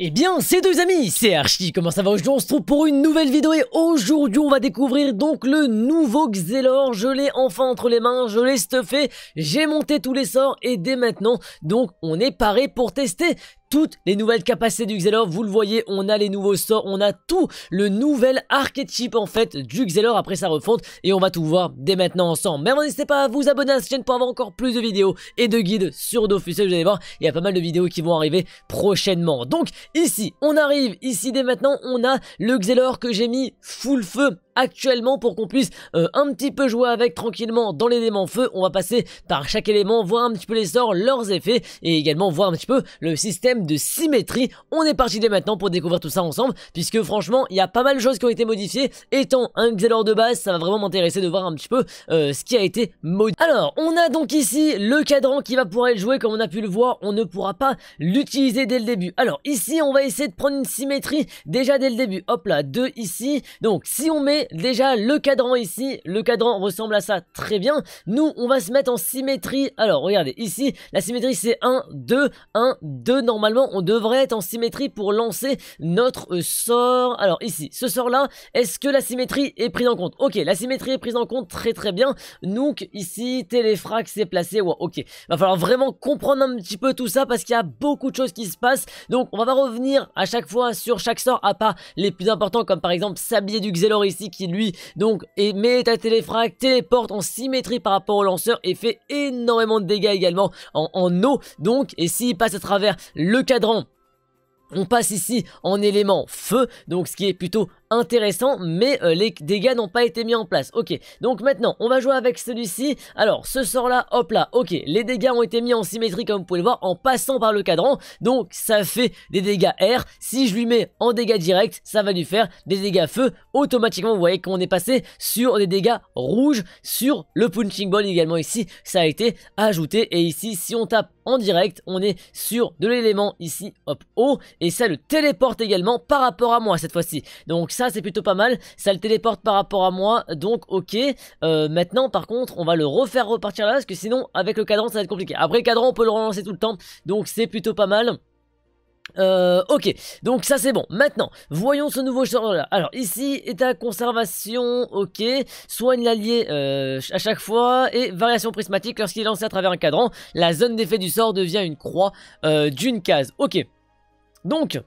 Eh bien, c'est deux amis, c'est Archie, comment ça va aujourd'hui On se trouve pour une nouvelle vidéo et aujourd'hui on va découvrir donc le nouveau Xelor, je l'ai enfin entre les mains, je l'ai stuffé, j'ai monté tous les sorts et dès maintenant, donc on est paré pour tester toutes les nouvelles capacités du Xelor. Vous le voyez, on a les nouveaux sorts, on a tout le nouvel archétype en fait du Xelor après sa refonte et on va tout voir dès maintenant ensemble. Mais n'hésitez pas à vous abonner à cette chaîne pour avoir encore plus de vidéos et de guides sur Dofus. Vous allez voir, il y a pas mal de vidéos qui vont arriver prochainement. Donc ici, on arrive, ici dès maintenant, on a le Xelor que j'ai mis full feu actuellement pour qu'on puisse euh, un petit peu jouer avec tranquillement dans l'élément feu. On va passer par chaque élément, voir un petit peu les sorts, leurs effets et également voir un petit peu le système de symétrie. On est parti dès maintenant pour découvrir tout ça ensemble puisque franchement il y a pas mal de choses qui ont été modifiées. Étant un Xelor de base, ça va vraiment m'intéresser de voir un petit peu euh, ce qui a été modifié. Alors on a donc ici le cadran qui va pouvoir être joué comme on a pu le voir. On ne pourra pas l'utiliser dès le début. Alors ici on va essayer de prendre une symétrie déjà dès le début. Hop là, deux ici. Donc si on met déjà le cadran ici, le cadran ressemble à ça très bien. Nous, on va se mettre en symétrie. Alors, regardez, ici, la symétrie c'est 1, 2, 1, 2. Normalement, on devrait être en symétrie pour lancer notre sort. Alors ici, ce sort-là, est-ce que la symétrie est prise en compte Ok, la symétrie est prise en compte très très bien. Donc ici, téléfrac s'est placé. Ok ok, va falloir vraiment comprendre un petit peu tout ça parce qu'il y a beaucoup de choses qui se passent. Donc on va revenir à chaque fois sur chaque sort à part les plus importants comme par exemple s'habiller du Xelor ici qui lui donc émet un téléfrag, téléporte en symétrie par rapport au lanceur et fait énormément de dégâts également en, en eau donc et s'il passe à travers le cadran on passe ici en élément feu, donc ce qui est plutôt intéressant, mais euh, les dégâts n'ont pas été mis en place. Ok, donc maintenant, on va jouer avec celui-ci. Alors, ce sort-là, hop là, ok, les dégâts ont été mis en symétrie, comme vous pouvez le voir, en passant par le cadran. Donc, ça fait des dégâts air. Si je lui mets en dégâts direct ça va lui faire des dégâts feu. Automatiquement, vous voyez qu'on est passé sur des dégâts rouges sur le punching ball également ici. Ça a été ajouté. Et ici, si on tape en direct, on est sur de l'élément ici, hop, haut. Et ça le téléporte également par rapport à moi cette fois-ci. Donc, ça c'est plutôt pas mal, ça le téléporte par rapport à moi, donc ok. Euh, maintenant par contre on va le refaire repartir là, parce que sinon avec le cadran ça va être compliqué. Après le cadran on peut le relancer tout le temps, donc c'est plutôt pas mal. Euh, ok, donc ça c'est bon. Maintenant, voyons ce nouveau sort là. Alors ici, état conservation, ok. Soigne l'allié euh, à chaque fois. Et variation prismatique, lorsqu'il est lancé à travers un cadran, la zone d'effet du sort devient une croix d'une case. Ok. Donc,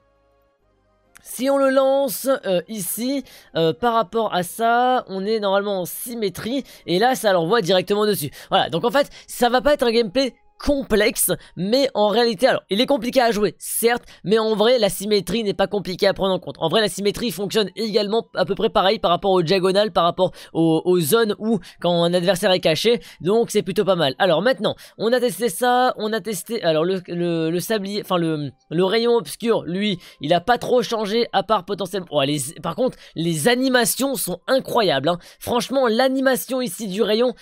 si on le lance euh, ici, euh, par rapport à ça, on est normalement en symétrie, et là ça l'envoie directement dessus. Voilà, donc en fait, ça va pas être un gameplay complexe, mais en réalité, alors, il est compliqué à jouer, certes, mais en vrai, la symétrie n'est pas compliquée à prendre en compte. En vrai, la symétrie fonctionne également à peu près pareil par rapport au diagonal par rapport aux, zones où, quand un adversaire est caché, donc c'est plutôt pas mal. Alors maintenant, on a testé ça, on a testé, alors le, sablier, enfin le, le rayon obscur, lui, il a pas trop changé, à part potentiellement, par contre, les animations sont incroyables, hein. franchement, l'animation ici du rayon,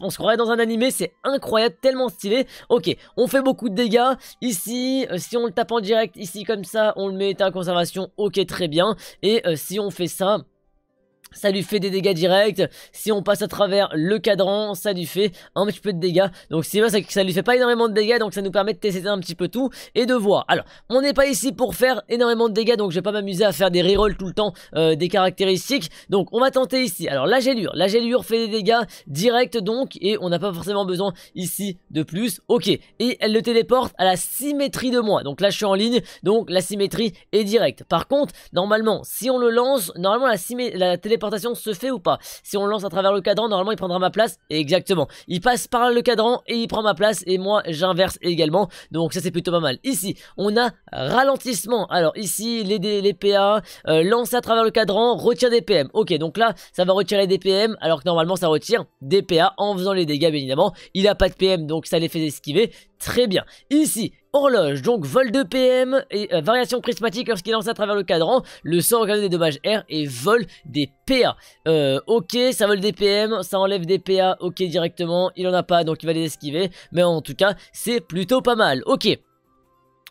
on se croirait dans un animé, c'est incroyable, tellement stylé, Ok, on fait beaucoup de dégâts. Ici, euh, si on le tape en direct, ici comme ça, on le met à conservation. Ok, très bien. Et euh, si on fait ça ça lui fait des dégâts directs. Si on passe à travers le cadran, ça lui fait un petit peu de dégâts. Donc c'est que ça, ça lui fait pas énormément de dégâts, donc ça nous permet de tester un petit peu tout et de voir. Alors, on n'est pas ici pour faire énormément de dégâts, donc je vais pas m'amuser à faire des rerolls tout le temps euh, des caractéristiques. Donc on va tenter ici. Alors la gélure, la gélure fait des dégâts directs donc, et on n'a pas forcément besoin ici de plus. Ok, et elle le téléporte à la symétrie de moi. Donc là je suis en ligne, donc la symétrie est directe. Par contre, normalement, si on le lance, normalement la, la se fait ou pas. Si on lance à travers le cadran, normalement il prendra ma place. Exactement. Il passe par le cadran et il prend ma place et moi j'inverse également. Donc ça c'est plutôt pas mal. Ici, on a ralentissement. Alors ici, les, les PA, euh, lance à travers le cadran, retire des PM. Ok, donc là, ça va retirer des PM alors que normalement ça retire des PA en faisant les dégâts bien évidemment. Il a pas de PM donc ça les fait esquiver. Très bien. Ici, horloge, donc vol de PM et euh, variation prismatique lorsqu'il lance à travers le cadran, le sort organise des dommages R et vol des PA. Euh, ok, ça vole des PM, ça enlève des PA, ok directement, il en a pas donc il va les esquiver, mais en tout cas c'est plutôt pas mal. Ok,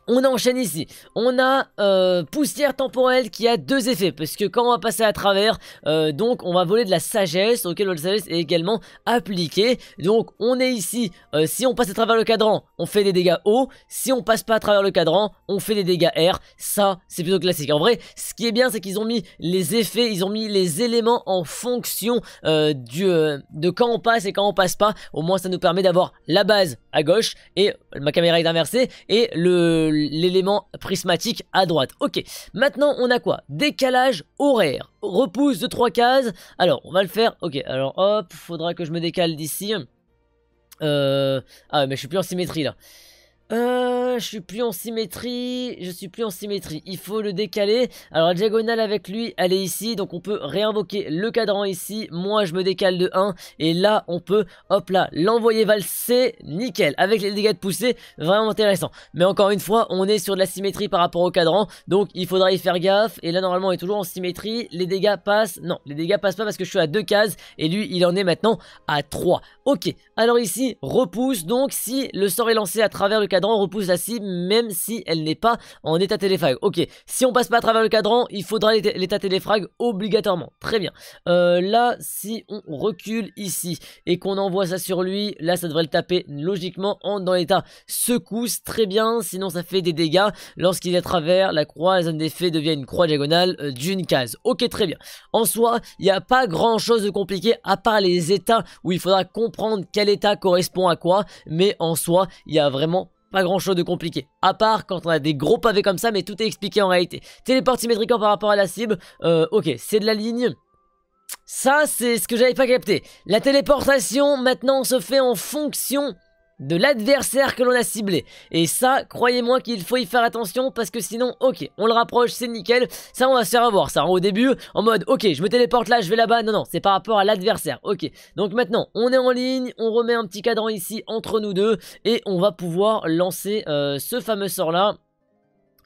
on enchaîne ici. On a euh, poussière temporelle qui a deux effets. Parce que quand on va passer à travers, euh, donc on va voler de la sagesse, auquel la sagesse est également appliquée. Donc on est ici, euh, si on passe à travers le cadran, on fait des dégâts haut. Si on passe pas à travers le cadran, on fait des dégâts R. Ça, c'est plutôt classique. En vrai, ce qui est bien, c'est qu'ils ont mis les effets, ils ont mis les éléments en fonction de quand on passe et quand on passe pas. Au moins, ça nous permet d'avoir la base gauche et ma caméra est inversée et l'élément prismatique à droite. Ok, maintenant on a quoi Décalage horaire, repousse de trois cases. Alors on va le faire, ok, alors hop, faudra que je me décale d'ici. Euh, ah mais je suis plus en symétrie là. Euh, je suis plus en symétrie, je suis plus en symétrie, il faut le décaler. Alors la diagonale avec lui, elle est ici, donc on peut réinvoquer le cadran ici. Moi je me décale de 1, et là on peut, hop là, l'envoyer valser, nickel. Avec les dégâts de poussée, vraiment intéressant. Mais encore une fois, on est sur de la symétrie par rapport au cadran, donc il faudra y faire gaffe. Et là normalement on est toujours en symétrie, les dégâts passent, non, les dégâts passent pas parce que je suis à 2 cases, et lui il en est maintenant à 3. Ok, alors ici, repousse, donc si le sort est lancé à travers le cadran, cadran repousse la cible même si elle n'est pas en état téléfrag. Ok, si on passe pas à travers le cadran, il faudra l'état téléfrag obligatoirement. Très bien. Euh, là, si on recule ici et qu'on envoie ça sur lui, là ça devrait le taper logiquement en, dans l'état secousse. Très bien, sinon ça fait des dégâts. Lorsqu'il est à travers la croix, la zone d'effet devient une croix diagonale euh, d'une case. Ok, très bien. En soi, il n'y a pas grand chose de compliqué à part les états où il faudra comprendre quel état correspond à quoi. Mais en soi, il y a vraiment pas grand chose de compliqué. À part quand on a des gros pavés comme ça, mais tout est expliqué en réalité. Téléport symétrique par rapport à la cible, euh, ok, c'est de la ligne. Ça, c'est ce que j'avais pas capté. La téléportation, maintenant, se fait en fonction de l'adversaire que l'on a ciblé. Et ça, croyez-moi qu'il faut y faire attention parce que sinon, ok, on le rapproche, c'est nickel. Ça, on va se faire avoir. Ça, hein, au début, en mode, ok, je me téléporte là, je vais là-bas. Non, non, c'est par rapport à l'adversaire. Ok, donc maintenant, on est en ligne, on remet un petit cadran ici entre nous deux et on va pouvoir lancer euh, ce fameux sort-là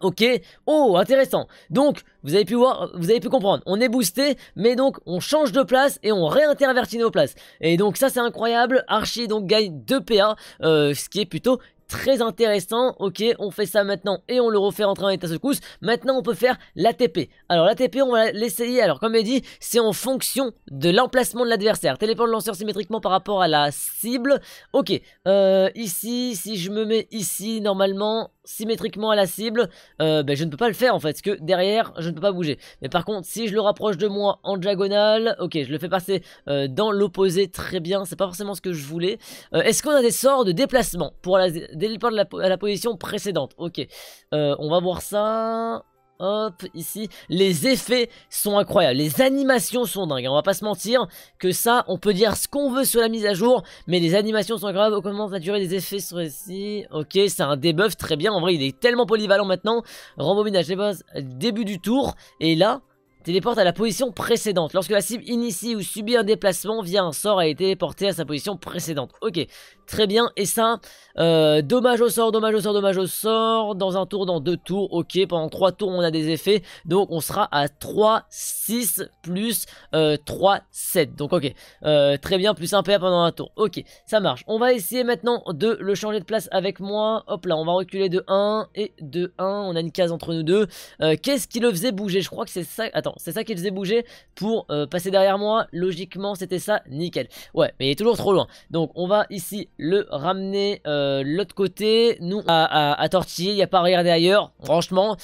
Ok Oh, intéressant. Donc, vous avez pu voir, vous avez pu comprendre. On est boosté, mais donc on change de place et on réintervertit nos places. Et donc ça, c'est incroyable. Archie donc gagne 2 PA, euh, ce qui est plutôt très intéressant. Ok, on fait ça maintenant et on le refait rentrer en état secousse. Maintenant, on peut faire l'ATP. Alors, l'ATP, on va l'essayer. Alors, comme il dit, c'est en fonction de l'emplacement de l'adversaire. Téléport le lanceur symétriquement par rapport à la cible. Ok, euh, ici, si je me mets ici, normalement, symétriquement à la cible, euh, ben, je ne peux pas le faire en fait, parce que derrière, je ne peux pas bouger. Mais par contre, si je le rapproche de moi en diagonale, ok, je le fais passer euh, dans l'opposé très bien, c'est pas forcément ce que je voulais. Euh, est-ce qu'on a des sorts de déplacement pour la de la, la position précédente Ok, on va voir ça hop, ici, les effets sont incroyables, les animations sont dingues, hein. on va pas se mentir que ça, on peut dire ce qu'on veut sur la mise à jour, mais les animations sont incroyables, on commence la durée des effets sur ici, ok, c'est un debuff, très bien, en vrai il est tellement polyvalent maintenant, Rembominage, des boss, début du tour, et là, téléporte à la position précédente. Lorsque la cible initie ou subit un déplacement via un sort, elle est téléportée à sa position précédente. Ok, très bien. Et ça, euh, dommage au sort, dommage au sort, dommage au sort. Dans un tour, dans deux tours, ok. Pendant trois tours, on a des effets. Donc, on sera à 3, 6 plus 3, euh, 7. Donc, ok, euh, très bien. Plus un PA pendant un tour. Ok, ça marche. On va essayer maintenant de le changer de place avec moi. Hop là, on va reculer de 1 et de 1. On a une case entre nous deux. Qu'est-ce qui le faisait bouger Je crois que c'est ça. Attends. C'est ça qui faisait bouger pour euh, passer derrière moi. Logiquement, c'était ça, nickel. Ouais, mais il est toujours trop loin. Donc, on va ici le ramener euh, l'autre côté. Nous, à, à tortiller, il n'y a pas à regarder ailleurs. Franchement,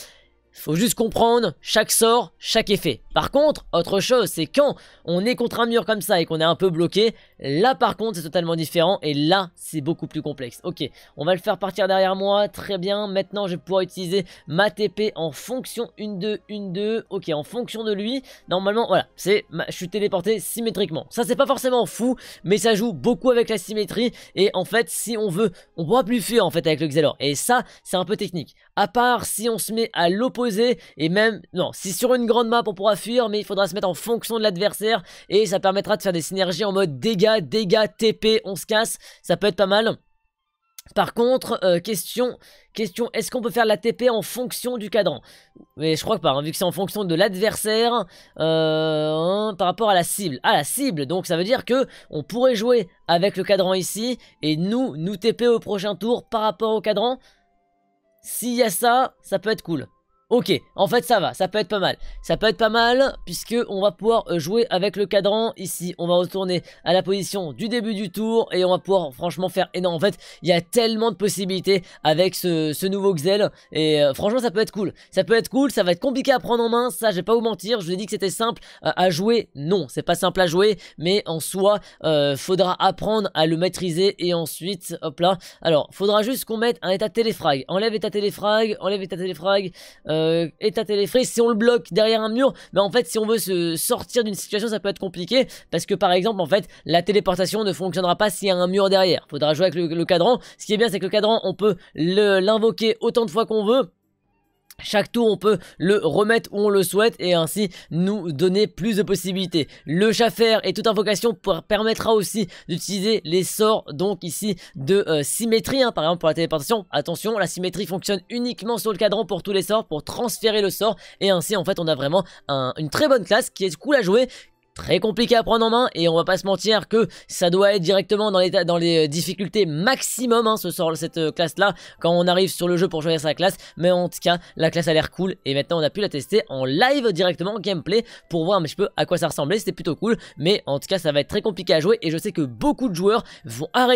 faut juste comprendre chaque sort, chaque effet. Par contre, autre chose, c'est quand on est contre un mur comme ça et qu'on est un peu bloqué, là par contre c'est totalement différent et là c'est beaucoup plus complexe. Ok, on va le faire partir derrière moi, très bien, maintenant je vais pouvoir utiliser ma TP en fonction 1-2, une 2 ok, en fonction de lui, normalement voilà, c'est, je suis téléporté symétriquement. Ça c'est pas forcément fou, mais ça joue beaucoup avec la symétrie et en fait si on veut, on pourra plus fuir en fait avec le Xelor et ça c'est un peu technique. À part si on se met à l'opposé et même, non, si sur une grande map on pourra fuir mais il faudra se mettre en fonction de l'adversaire. Et ça permettra de faire des synergies en mode dégâts, dégâts, TP, on se casse. Ça peut être pas mal. Par contre, euh, question, question est-ce qu'on peut faire la TP en fonction du cadran Mais je crois que pas, hein, vu que c'est en fonction de l'adversaire euh, hein, par rapport à la cible. Ah, la cible Donc ça veut dire que on pourrait jouer avec le cadran ici et nous, nous TP au prochain tour par rapport au cadran. S'il y a ça, ça peut être cool. Ok, en fait ça va, ça peut être pas mal. Ça peut être pas mal puisque on va pouvoir euh, jouer avec le cadran ici. On va retourner à la position du début du tour et on va pouvoir franchement faire énorme. En fait, il y a tellement de possibilités avec ce, nouveau Xel et euh, franchement ça peut être cool. Ça peut être cool, ça va être compliqué à prendre en main, ça je vais pas vous mentir. Je vous ai dit que c'était simple euh, à jouer. Non, c'est pas simple à jouer, mais en soi, faudra apprendre à le maîtriser et ensuite, hop là. Alors, faudra juste qu'on mette un état téléfrag. Enlève état téléfrag, enlève état téléfrag. Et euh, état téléfrise, si on le bloque derrière un mur, mais bah, en fait si on veut se sortir d'une situation ça peut être compliqué parce que par exemple en fait la téléportation ne fonctionnera pas s'il y a un mur derrière. Faudra jouer avec le cadran. Ce qui est bien c'est que le cadran on peut l'invoquer autant de fois qu'on veut chaque tour, on peut le remettre où on le souhaite et ainsi nous donner plus de possibilités. Le fer et toute invocation permettra aussi d'utiliser les sorts, donc ici, de euh, symétrie, hein. par exemple pour la téléportation. Attention, la symétrie fonctionne uniquement sur le cadran pour tous les sorts, pour transférer le sort. Et ainsi, en fait, on a vraiment une très bonne classe qui est cool à jouer, très compliqué à prendre en main et on va pas se mentir que ça doit être directement dans les, dans les euh, difficultés maximum hein, ce sort, cette euh, classe là quand on arrive sur le jeu pour à sa classe mais en tout cas la classe a l'air cool et maintenant on a pu la tester en live directement en gameplay pour voir un petit peu à quoi ça ressemblait c'était plutôt cool mais en tout cas ça va être très compliqué à jouer et je sais que beaucoup de joueurs vont arrêter